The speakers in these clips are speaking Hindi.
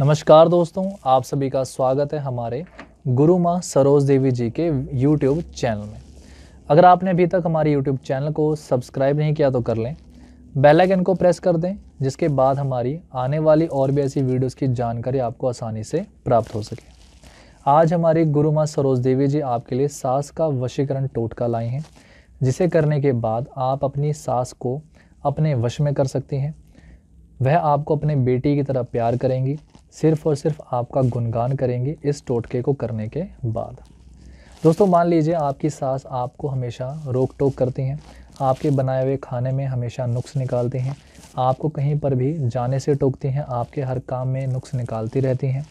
नमस्कार दोस्तों आप सभी का स्वागत है हमारे गुरु माँ सरोज देवी जी के यूट्यूब चैनल में अगर आपने अभी तक हमारे यूट्यूब चैनल को सब्सक्राइब नहीं किया तो कर लें बेल आइकन को प्रेस कर दें जिसके बाद हमारी आने वाली और भी ऐसी वीडियोस की जानकारी आपको आसानी से प्राप्त हो सके आज हमारी गुरु माँ सरोज देवी जी आपके लिए सास का वशीकरण टोटका लाए हैं जिसे करने के बाद आप अपनी सास को अपने वश में कर सकती हैं वह आपको अपने बेटी की तरह प्यार करेंगी सिर्फ और सिर्फ आपका गुणगान करेंगी इस टोटके को करने के बाद दोस्तों मान लीजिए आपकी सास आपको हमेशा रोक टोक करती हैं आपके बनाए हुए खाने में हमेशा नुक्स निकालती हैं आपको कहीं पर भी जाने से टोकती हैं आपके हर काम में नुक्स निकालती रहती हैं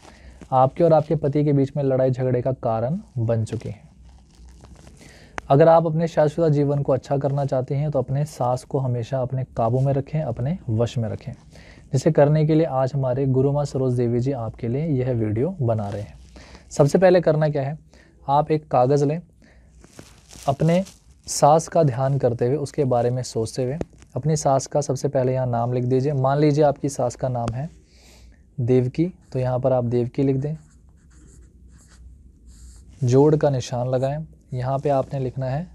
आपके और आपके पति के बीच में लड़ाई झगड़े का कारण बन चुकी हैं अगर आप अपने शाश्वत जीवन को अच्छा करना चाहते हैं तो अपने सास को हमेशा अपने काबू में रखें अपने वश में रखें जिसे करने के लिए आज हमारे गुरु माँ सरोज देवी जी आपके लिए यह वीडियो बना रहे हैं सबसे पहले करना क्या है आप एक कागज़ लें अपने सांस का ध्यान करते हुए उसके बारे में सोचते हुए अपनी सांस का सबसे पहले यहाँ नाम लिख दीजिए मान लीजिए आपकी सांस का नाम है देवकी तो यहाँ पर आप देवकी लिख दें जोड़ का निशान लगाएं यहाँ पे आपने लिखना है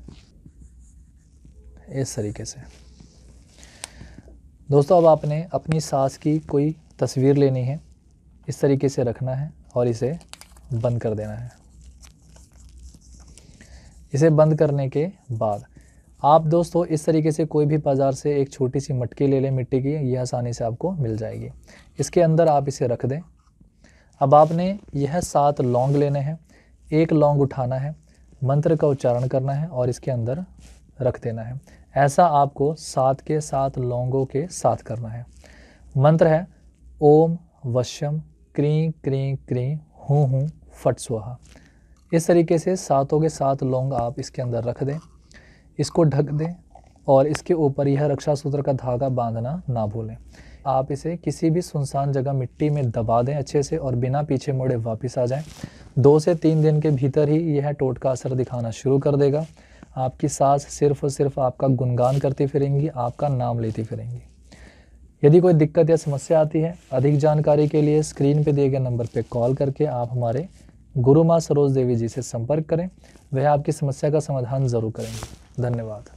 इस तरीके से दोस्तों अब आपने अपनी सांस की कोई तस्वीर लेनी है इस तरीके से रखना है और इसे बंद कर देना है इसे बंद करने के बाद आप दोस्तों इस तरीके से कोई भी बाज़ार से एक छोटी सी मटकी ले लें मिट्टी की यह आसानी से आपको मिल जाएगी इसके अंदर आप इसे रख दें अब आपने यह सात लौंग लेने हैं एक लौंग उठाना है मंत्र का उच्चारण करना है और इसके अंदर रख देना है ऐसा आपको सात के सात लौंगों के साथ करना है मंत्र है ओम वश्यम क्री क्री क्री हूँ हूँ फट स्वाहा इस तरीके से सातों के सात लौंग आप इसके अंदर रख दें इसको ढक दें और इसके ऊपर यह रक्षा सूत्र का धागा बांधना ना भूलें आप इसे किसी भी सुनसान जगह मिट्टी में दबा दें अच्छे से और बिना पीछे मुड़े वापस आ जाएं। दो से तीन दिन के भीतर ही यह टोटका असर दिखाना शुरू कर देगा आपकी सास सिर्फ और सिर्फ आपका गुणगान करती फिरेंगी आपका नाम लेती फिरेंगी यदि कोई दिक्कत या समस्या आती है अधिक जानकारी के लिए स्क्रीन पर दिए गए नंबर पर कॉल करके आप हमारे गुरु माँ सरोज देवी जी से संपर्क करें वह आपकी समस्या का समाधान ज़रूर करेंगे धन्यवाद